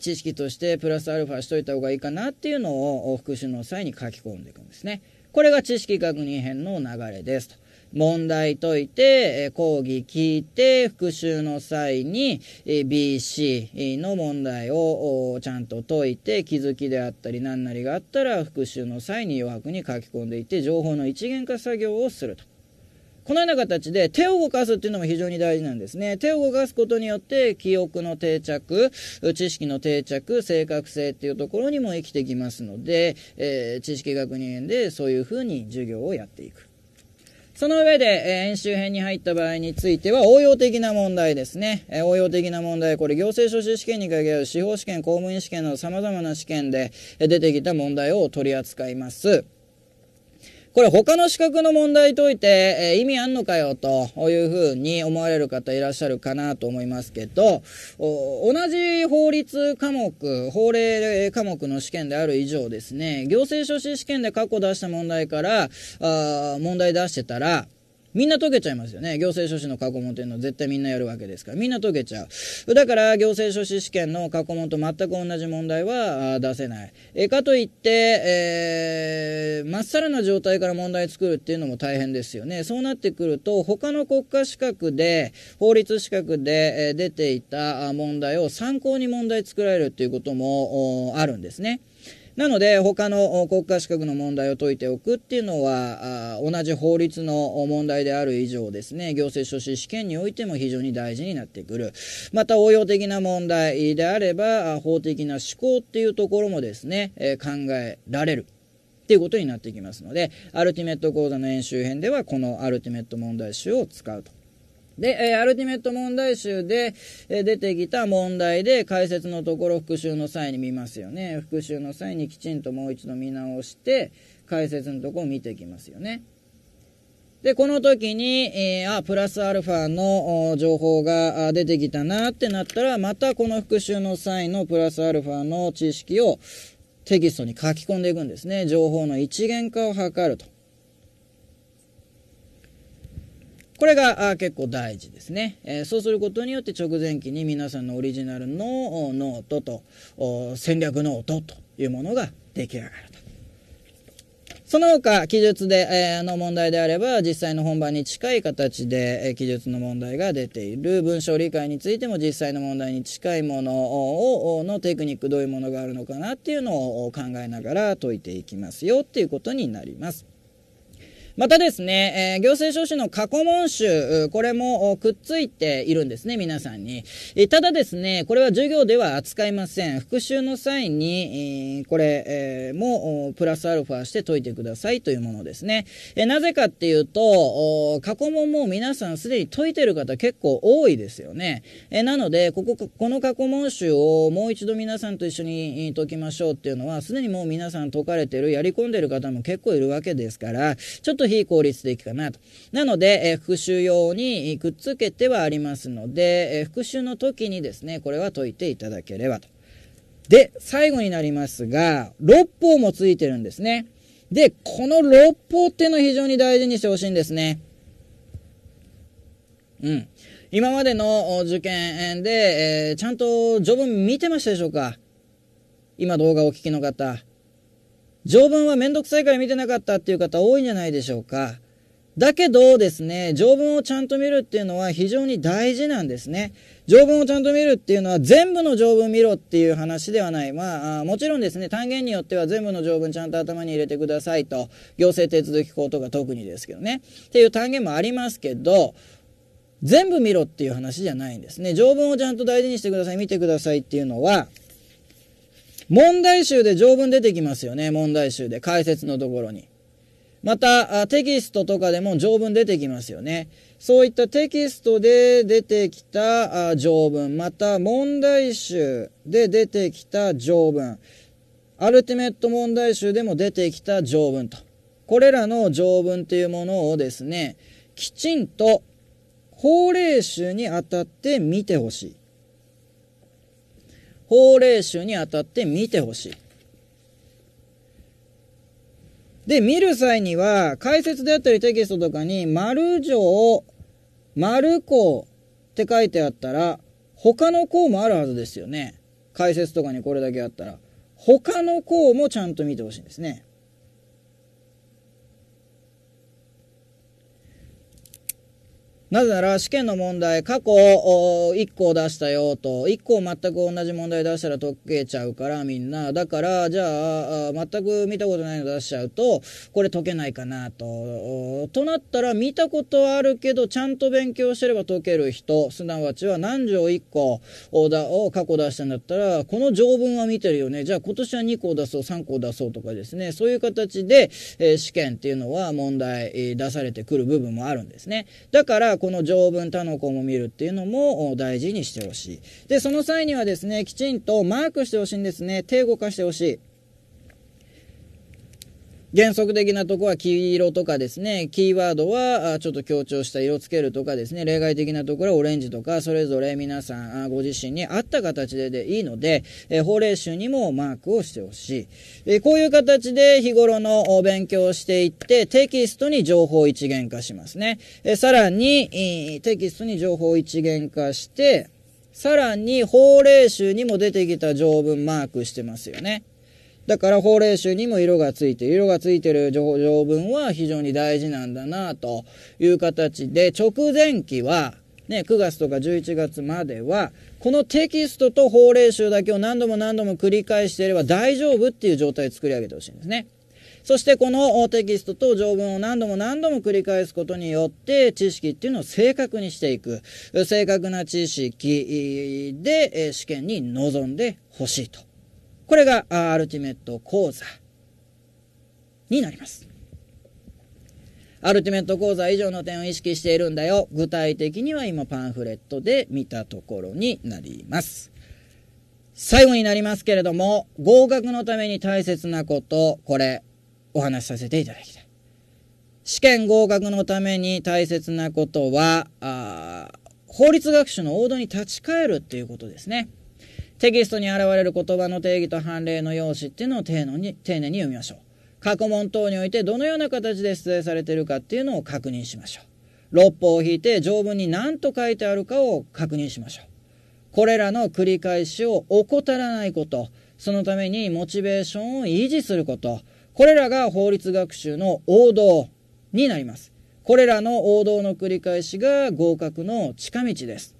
知識としてプラスアルファしといた方がいいかなっていうのを復習の際に書き込んでいくんですね。これが知識確認編の流れですと。問題解いて、え講義聞いて、復習の際に、え BC の問題をちゃんと解いて、気づきであったり何なりがあったら、復習の際に余白に書き込んでいって、情報の一元化作業をすると。このような形で手を動かすっていうのも非常に大事なんですね。手を動かすことによって記憶の定着、知識の定着、正確性っていうところにも生きてきますので、えー、知識学人年でそういうふうに授業をやっていく。その上で、え演習編に入った場合については、応用的な問題ですね。え応用的な問題、これ行政書士試験に限る司法試験、公務員試験など様々な試験で出てきた問題を取り扱います。これ他の資格の問題解いて、えー、意味あんのかよというふうに思われる方いらっしゃるかなと思いますけど、同じ法律科目、法令科目の試験である以上ですね、行政書士試験で過去出した問題から、あ問題出してたら、みんな解けちゃいますよね。行政書士の過去問っていうのは絶対みんなやるわけですから。みんな解けちゃう。だから、行政書士試験の過去問と全く同じ問題は出せない。えかといって、えー、まっさらな状態から問題作るっていうのも大変ですよね。そうなってくると、他の国家資格で、法律資格で出ていた問題を参考に問題作られるっていうこともあるんですね。なので他の国家資格の問題を解いておくっていうのは同じ法律の問題である以上ですね行政書士試験においても非常に大事になってくるまた応用的な問題であれば法的な思考っていうところもですね考えられる。っていうことになってきますので、アルティメット講座の演習編では、このアルティメット問題集を使うと。で、えー、アルティメット問題集で、えー、出てきた問題で解説のところ復習の際に見ますよね。復習の際にきちんともう一度見直して、解説のとこを見ていきますよね。で、この時に、えー、あ、プラスアルファの情報が出てきたなってなったら、またこの復習の際のプラスアルファの知識をテキストに書き込んでいくんですね。情報の一元化を図ると。これが結構大事ですね、えそうすることによって直前期に皆さんのオリジナルのノートと戦略ノートというものが出来上がると。その他、記述で、えの問題であれば、実際の本番に近い形で、え記述の問題が出ている。文章理解についても実際の問題に近いものをのテクニック、どういうものがあるのかなっていうのを考えながら解いていきますよっていうことになります。またですね、えー、行政書士の過去問集、これもくっついているんですね、皆さんに。えー、ただですね、これは授業では扱いません。復習の際に、えー、これ、えー、もプラスアルファして解いてくださいというものですね。えー、なぜかっていうと、過去問も皆さんすでに解いてる方結構多いですよね。えー、なので、ここ、この過去問集をもう一度皆さんと一緒に解きましょうっていうのは、すでにもう皆さん解かれてる、やり込んでる方も結構いるわけですから、ちょっとと非効率的かなと。なので、え復習用にくっつけてはありますので、え復習の時にですね、これは解いていただければと。で、最後になりますが、六法もついてるんですね。で、この六法っていうのを非常に大事にしてほしいんですね。うん。今までの受験で、えー、ちゃんと序文見てましたでしょうか今動画をお聞きの方。条文はめんどくさいから見てなかったっていう方多いんじゃないでしょうか。だけどですね、条文をちゃんと見るっていうのは非常に大事なんですね。条文をちゃんと見るっていうのは全部の条文見ろっていう話ではない。まあ、もちろんですね、単元によっては全部の条文ちゃんと頭に入れてくださいと、行政手続き法とか特にですけどね、っていう単元もありますけど、全部見ろっていう話じゃないんですね。条文をちゃんと大事にしてください、見てくださいっていうのは、問題集で条文出てきますよね。問題集で解説のところに。また、テキストとかでも条文出てきますよね。そういったテキストで出てきた条文、また問題集で出てきた条文、アルティメット問題集でも出てきた条文と。これらの条文というものをですね、きちんと法令集にあたって見てほしい。法令集にあたって見てほしい。で、見る際には、解説であったりテキストとかに、丸条、丸項って書いてあったら、他の項もあるはずですよね。解説とかにこれだけあったら。他の項もちゃんと見てほしいんですね。なぜなら試験の問題、過去1個出したよと、1個全く同じ問題出したら解けちゃうからみんな、だからじゃあ全く見たことないの出しちゃうと、これ解けないかなと。となったら見たことあるけど、ちゃんと勉強してれば解ける人、すなわちは何条1個を過去出したんだったら、この条文は見てるよね。じゃあ今年は2個出そう、3個出そうとかですね、そういう形で、え試験っていうのは問題、出されてくる部分もあるんですね。だから、この条文他の項も見るっていうのも大事にしてほしい。で、その際にはですね、きちんとマークしてほしいんですね。定語化してほしい。原則的なとこは黄色とかですね、キーワードはちょっと強調した色つけるとかですね、例外的なところはオレンジとか、それぞれ皆さんご自身に合った形ででいいので、え法令集にもマークをしてほしい、えこういう形で日頃の勉強をしていって、テキストに情報一元化しますね。えさらに、テキストに情報一元化して、さらに法令集にも出てきた条文マークしてますよね。だから法令集にも色がついて色がついてる条文は非常に大事なんだなという形で直前期はね、9月とか11月まではこのテキストと法令集だけを何度も何度も繰り返していれば大丈夫っていう状態を作り上げてほしいんですね。そしてこのテキストと条文を何度も何度も繰り返すことによって知識っていうのを正確にしていく正確な知識で試験に臨んでほしいとこれがアルティメット講座になります。アルティメット講座以上の点を意識しているんだよ。具体的には今パンフレットで見たところになります。最後になりますけれども、合格のために大切なこと、これ、お話しさせていただきたい。試験合格のために大切なことは、あ法律学習の王道に立ち返るっていうことですね。テキストに現れる言葉の定義と判例の用紙っていうのを丁寧に丁寧に読みましょう。過去問等においてどのような形で出題されているかっていうのを確認しましょう。六法を引いて条文に何と書いてあるかを確認しましょう。これらの繰り返しを怠らないこと、そのためにモチベーションを維持すること、これらが法律学習の王道になります。これらの王道の繰り返しが合格の近道です。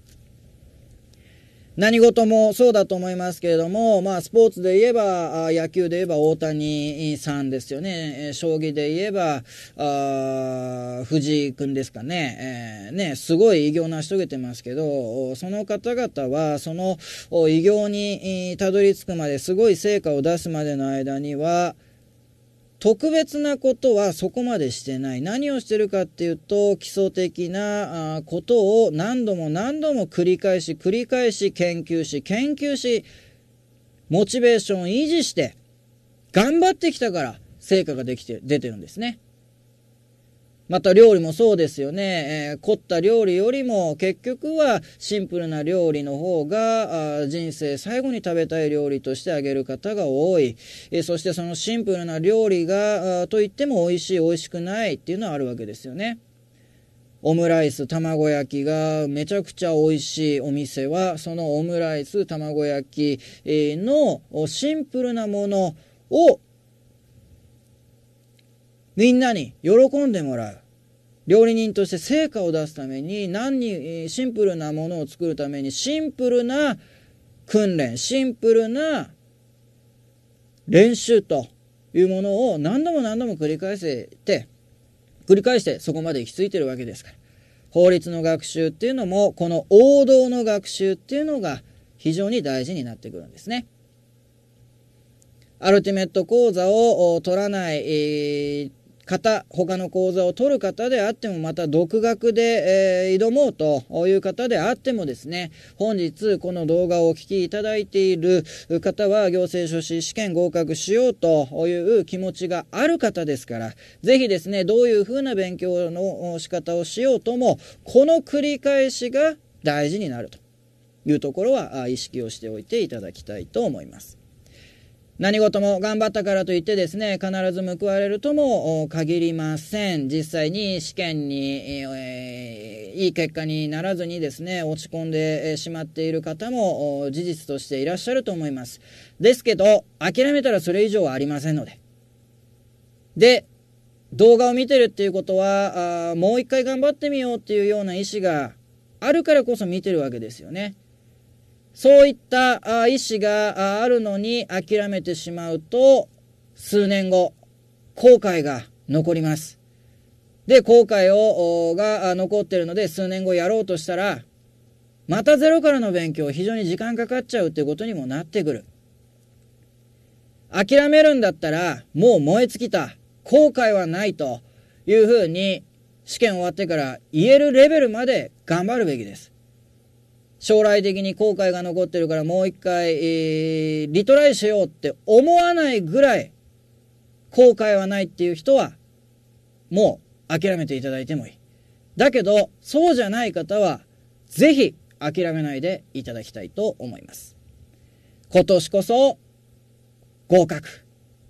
何事もそうだと思いますけれども、まあ、スポーツで言えば、野球で言えば大谷さんですよね。将棋で言えば、あ藤井君ですかね。えー、ね、すごい偉業を成し遂げてますけど、その方々は、その偉業にたどり着くまですごい成果を出すまでの間には、特別なことはそこまでしてない。何をしてるかっていうと、基礎的なことを何度も何度も繰り返し繰り返し研究し、研究し、モチベーションを維持して、頑張ってきたから成果ができて、出てるんですね。また料理もそうですよね、えー、凝った料理よりも結局はシンプルな料理の方が人生最後に食べたい料理としてあげる方が多い、えー、そしてそのシンプルな料理がといっても美味しい美味しくないっていうのはあるわけですよね。オムライス卵焼きがめちゃくちゃ美味しいお店はそのオムライス卵焼きのシンプルなものをみんなに喜んでもらう料理人として成果を出すために何にシンプルなものを作るためにシンプルな訓練シンプルな練習というものを何度も何度も繰り返せて繰り返してそこまで行き着いてるわけですから法律の学習っていうのもこの王道の学習っていうのが非常に大事になってくるんですね。アルティメット講座を取らない方、他の講座を取る方であっても、また独学で、えー、挑もうという方であってもですね、本日この動画をお聴きいただいている方は、行政書士試験合格しようという気持ちがある方ですから、是非ですね、どういうふうな勉強の仕方をしようとも、この繰り返しが大事になるというところは意識をしておいていただきたいと思います。何事も頑張ったからといってですね、必ず報われるとも限りません。実際に試験に、えー、いい結果にならずにですね、落ち込んでしまっている方も事実としていらっしゃると思います。ですけど、諦めたらそれ以上はありませんので。で、動画を見てるっていうことは、あもう一回頑張ってみようっていうような意思があるからこそ見てるわけですよね。そういった意思があるのに諦めてしまうと、数年後、後悔が残ります。で、後悔を、が残ってるので、数年後やろうとしたら、またゼロからの勉強、非常に時間かかっちゃうってことにもなってくる。諦めるんだったら、もう燃え尽きた。後悔はないというふうに、試験終わってから言えるレベルまで頑張るべきです。将来的に後悔が残ってるからもう一回、えー、リトライしようって思わないぐらい後悔はないっていう人はもう諦めていただいてもいい。だけどそうじゃない方は是非諦めないでいただきたいと思います。今年こそ合格。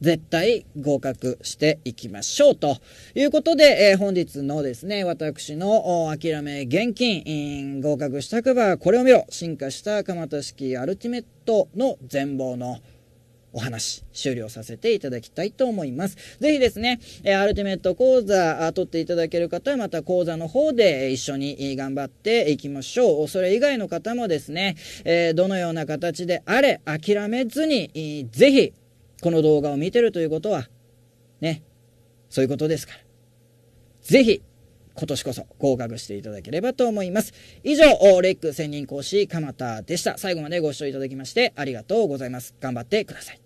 絶対合格していきましょう。ということで、えー、本日のですね、私の諦め現金、合格したくばこれを見ろ進化した鎌田式アルティメットの全貌のお話、終了させていただきたいと思います。ぜひですね、えアルティメット講座、取っていただける方は、また講座の方で一緒に頑張っていきましょう。それ以外の方もですね、えどのような形であれ、諦めずに、ぜひ、この動画を見てるということは、ね、そういうことですから。ぜひ、今年こそ合格していただければと思います。以上、レック専任講師、鎌田でした。最後までご視聴いただきましてありがとうございます。頑張ってください。